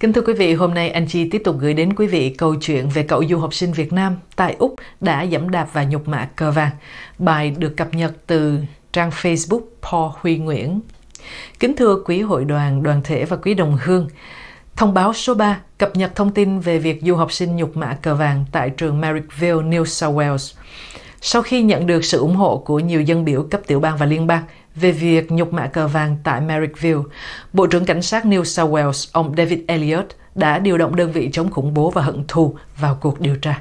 Kính thưa quý vị, hôm nay anh Chi tiếp tục gửi đến quý vị câu chuyện về cậu du học sinh Việt Nam tại Úc đã dẫm đạp và nhục mạ cờ vàng. Bài được cập nhật từ trang Facebook Paul Huy Nguyễn. Kính thưa quý hội đoàn, đoàn thể và quý đồng hương, Thông báo số 3 cập nhật thông tin về việc du học sinh nhục mạ cờ vàng tại trường Merrickville, New South Wales. Sau khi nhận được sự ủng hộ của nhiều dân biểu cấp tiểu bang và liên bang về việc nhục mạ cờ vàng tại Merrickville, Bộ trưởng Cảnh sát New South Wales, ông David Elliott, đã điều động đơn vị chống khủng bố và hận thù vào cuộc điều tra.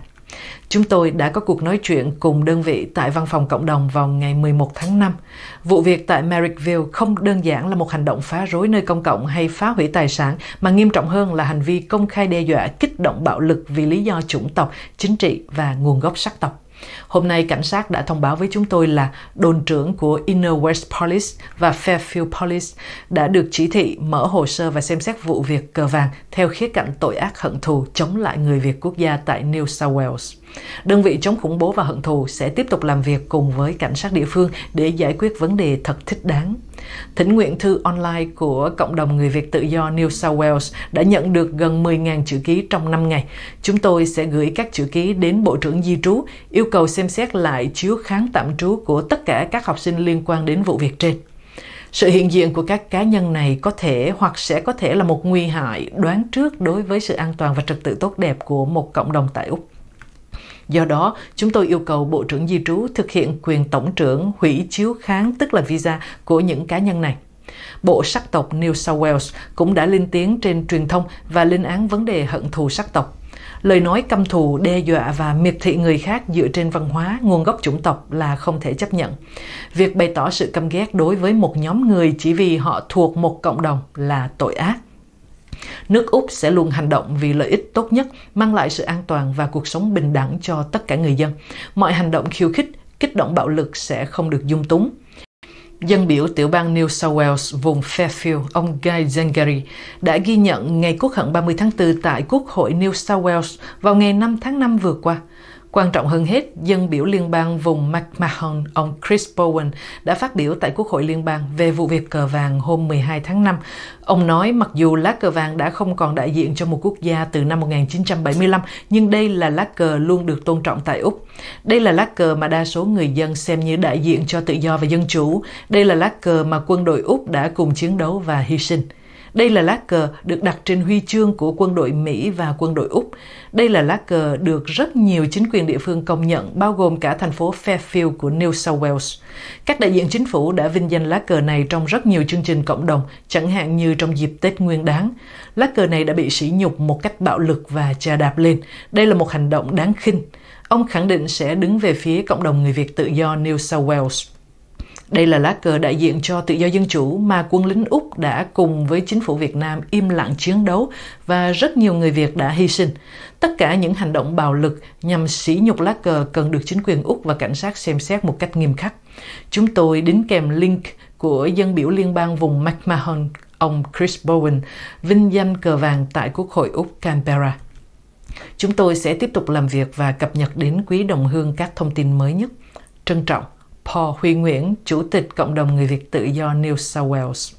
Chúng tôi đã có cuộc nói chuyện cùng đơn vị tại văn phòng cộng đồng vào ngày 11 tháng 5. Vụ việc tại Merrickville không đơn giản là một hành động phá rối nơi công cộng hay phá hủy tài sản, mà nghiêm trọng hơn là hành vi công khai đe dọa kích động bạo lực vì lý do chủng tộc, chính trị và nguồn gốc sắc tộc. Hôm nay, cảnh sát đã thông báo với chúng tôi là đồn trưởng của Inner West Police và Fairfield Police đã được chỉ thị mở hồ sơ và xem xét vụ việc cờ vàng theo khía cạnh tội ác hận thù chống lại người Việt quốc gia tại New South Wales. Đơn vị chống khủng bố và hận thù sẽ tiếp tục làm việc cùng với cảnh sát địa phương để giải quyết vấn đề thật thích đáng. Thỉnh nguyện thư online của cộng đồng người Việt tự do New South Wales đã nhận được gần 10.000 chữ ký trong 5 ngày. Chúng tôi sẽ gửi các chữ ký đến Bộ trưởng Di trú, yêu cầu xem xét lại chiếu kháng tạm trú của tất cả các học sinh liên quan đến vụ việc trên sự hiện diện của các cá nhân này có thể hoặc sẽ có thể là một nguy hại đoán trước đối với sự an toàn và trật tự tốt đẹp của một cộng đồng tại Úc. Do đó, chúng tôi yêu cầu Bộ trưởng Di trú thực hiện quyền tổng trưởng hủy chiếu kháng tức là visa của những cá nhân này. Bộ sắc tộc New South Wales cũng đã lên tiếng trên truyền thông và lên án vấn đề hận thù sắc tộc Lời nói căm thù, đe dọa và miệt thị người khác dựa trên văn hóa, nguồn gốc chủng tộc là không thể chấp nhận. Việc bày tỏ sự căm ghét đối với một nhóm người chỉ vì họ thuộc một cộng đồng là tội ác. Nước Úc sẽ luôn hành động vì lợi ích tốt nhất, mang lại sự an toàn và cuộc sống bình đẳng cho tất cả người dân. Mọi hành động khiêu khích, kích động bạo lực sẽ không được dung túng. Dân biểu tiểu bang New South Wales vùng Fairfield, ông Guy Zengary, đã ghi nhận ngày Quốc hận 30 tháng 4 tại Quốc hội New South Wales vào ngày 5 tháng 5 vừa qua. Quan trọng hơn hết, dân biểu liên bang vùng McMahon, ông Chris Bowen, đã phát biểu tại Quốc hội Liên bang về vụ việc cờ vàng hôm 12 tháng 5. Ông nói mặc dù lá cờ vàng đã không còn đại diện cho một quốc gia từ năm 1975, nhưng đây là lá cờ luôn được tôn trọng tại Úc. Đây là lá cờ mà đa số người dân xem như đại diện cho tự do và dân chủ. Đây là lá cờ mà quân đội Úc đã cùng chiến đấu và hy sinh. Đây là lá cờ được đặt trên huy chương của quân đội Mỹ và quân đội Úc. Đây là lá cờ được rất nhiều chính quyền địa phương công nhận, bao gồm cả thành phố Fairfield của New South Wales. Các đại diện chính phủ đã vinh danh lá cờ này trong rất nhiều chương trình cộng đồng, chẳng hạn như trong dịp Tết Nguyên đán. Lá cờ này đã bị sỉ nhục một cách bạo lực và chà đạp lên. Đây là một hành động đáng khinh. Ông khẳng định sẽ đứng về phía cộng đồng người Việt tự do New South Wales. Đây là lá cờ đại diện cho tự do dân chủ mà quân lính Úc đã cùng với chính phủ Việt Nam im lặng chiến đấu và rất nhiều người Việt đã hy sinh. Tất cả những hành động bạo lực nhằm sỉ nhục lá cờ cần được chính quyền Úc và cảnh sát xem xét một cách nghiêm khắc. Chúng tôi đính kèm link của dân biểu liên bang vùng McMahon, ông Chris Bowen, vinh danh cờ vàng tại Quốc hội Úc Canberra. Chúng tôi sẽ tiếp tục làm việc và cập nhật đến quý đồng hương các thông tin mới nhất. Trân trọng! Paul Huy Nguyễn, Chủ tịch Cộng đồng Người Việt Tự do New South Wales.